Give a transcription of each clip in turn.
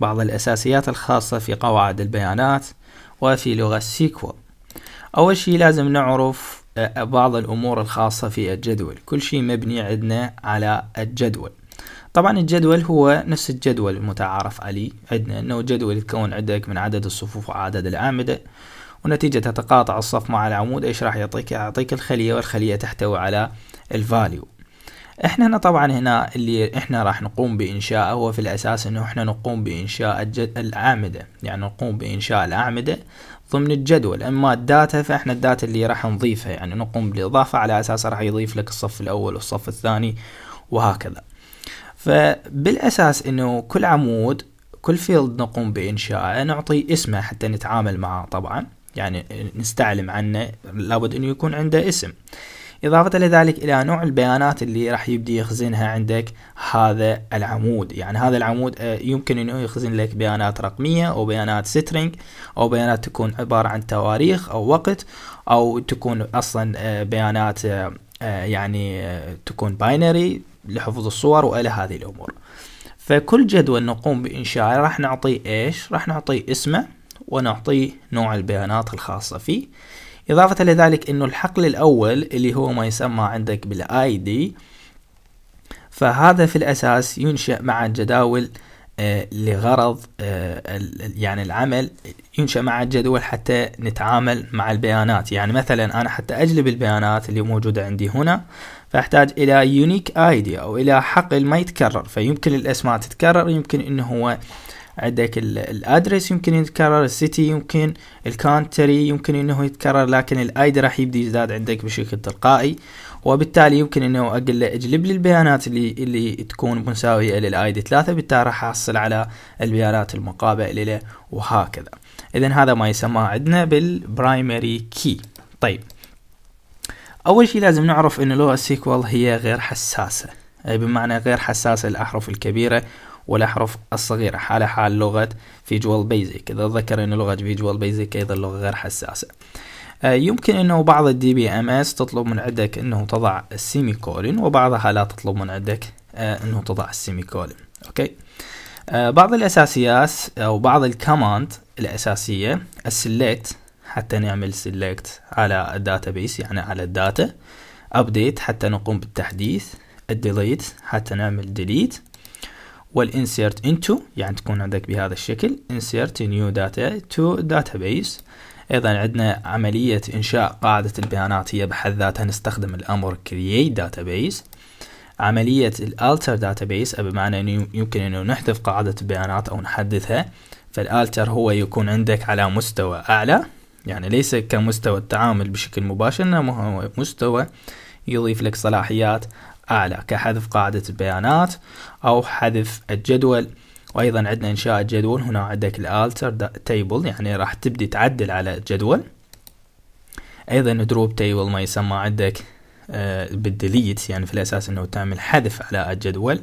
بعض الأساسيات الخاصة في قواعد البيانات وفي لغة سيكوال أول شيء لازم نعرف آه، بعض الأمور الخاصة في الجدول كل شيء مبني عندنا على الجدول طبعا الجدول هو نفس الجدول المتعارف عليه عندنا أنه جدول يتكون عندك من عدد الصفوف وعدد الأعمدة ونتيجة تتقاطع الصف مع العمود ايش راح يعطيك؟ يعطيك الخلية والخلية تحتوي على الفاليو احنا هنا طبعا هنا اللي احنا راح نقوم بانشاءه هو في الاساس انه احنا نقوم بانشاء الاعمدة يعني نقوم بانشاء الاعمدة ضمن الجدول اما الداتا فاحنا الداتا اللي راح نضيفها يعني نقوم بالاضافة على اساس راح يضيف لك الصف الاول والصف الثاني وهكذا فبالاساس انه كل عمود كل فيلد نقوم بانشائه نعطي اسمه حتى نتعامل معه طبعا يعني نستعلم عنه لابد انه يكون عنده اسم إضافة لذلك إلى نوع البيانات اللي راح يبدي يخزنها عندك هذا العمود يعني هذا العمود آه، يمكن أنه يخزن لك بيانات رقمية أو بيانات سترينج أو بيانات تكون عبارة عن تواريخ أو وقت أو تكون أصلا آه، بيانات آه، يعني تكون باينري لحفظ الصور وإلى هذه الأمور فكل جدول نقوم بإنشائه راح نعطيه إيش راح نعطيه اسمه ونعطيه نوع البيانات الخاصة فيه إضافة لذلك أنه الحقل الأول اللي هو ما يسمى عندك بالاي دي فهذا في الأساس ينشأ مع الجداول آه لغرض آه يعني العمل ينشأ مع الجدول حتى نتعامل مع البيانات يعني مثلا أنا حتى أجلب البيانات اللي موجودة عندي هنا فأحتاج إلى يونيك ID أو إلى حقل ما يتكرر فيمكن الأسماء تتكرر يمكن أنه هو عندك الادرس يمكن يتكرر السيتي يمكن الكانتري يمكن انه يتكرر لكن الايدي راح يبدي يزداد عندك بشكل تلقائي وبالتالي يمكن انه اقل اجلب لي البيانات اللي اللي تكون مساويه للايدي ثلاثة بالتالي راح احصل على البيانات المقابله له وهكذا اذا هذا ما يسمى عندنا بالبرايمري كي طيب اول شيء لازم نعرف ان لو السيكوال هي غير حساسه أي بمعنى غير حساسة للأحرف الكبيرة والأحرف الصغيرة حاله حال لغة فيجوال بيزك إذا ذكر أن لغة فيجوال بيزك أيضا لغة غير حساسة آه، يمكن أنه بعض الدي بي ام اس تطلب من عندك أنه تضع السيمي كولن وبعضها لا تطلب من عندك آه، أنه تضع السيمي كولن أوكي آه، بعض الأساسيات أو بعض الكماند الأساسية السلكت حتى نعمل سلكت على الداتا بيس يعني على الداتا ابديت حتى نقوم بالتحديث الديليت حتى نعمل ديليت والانسيرت انتو يعني تكون عندك بهذا الشكل انسيرت نيو داتا تو داتابيس ايضا عندنا عملية انشاء قاعدة البيانات هي بحد ذاتها نستخدم الامر create database عملية الالتر database بمعنى انه يمكن انه نحذف قاعدة البيانات او نحدثها فالالتر هو يكون عندك على مستوى اعلى يعني ليس كمستوى التعامل بشكل مباشر انما هو مستوى يضيف لك صلاحيات أعلى كحذف قاعدة البيانات أو حذف الجدول وأيضا عندنا إنشاء الجدول هنا عندك الالتر تيبل يعني راح تبدي تعدل على الجدول أيضا دروب تيبل ما يسمى عندك آه، بالديليت يعني في الأساس أنه تعمل حذف على الجدول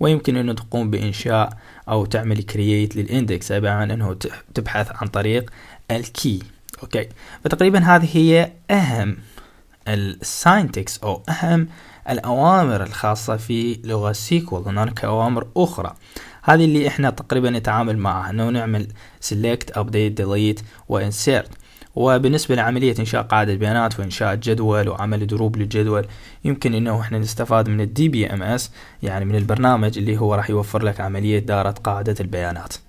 ويمكن أنه تقوم بإنشاء أو تعمل كرييت للإندكس عبارة عن أنه تبحث عن طريق الكي أوكي فتقريبا هذه هي أهم الساينتكس أو أهم الأوامر الخاصة في لغة سيكول هناك أوامر أخرى هذه اللي احنا تقريبا نتعامل معها انه نعمل select update delete وinsert وبالنسبة لعملية إنشاء قاعدة بيانات وإنشاء جدول وعمل دروب للجدول يمكن إنه إحنا نستفاد من الدي بي ام اس يعني من البرنامج اللي هو راح يوفر لك عملية دارة قاعدة البيانات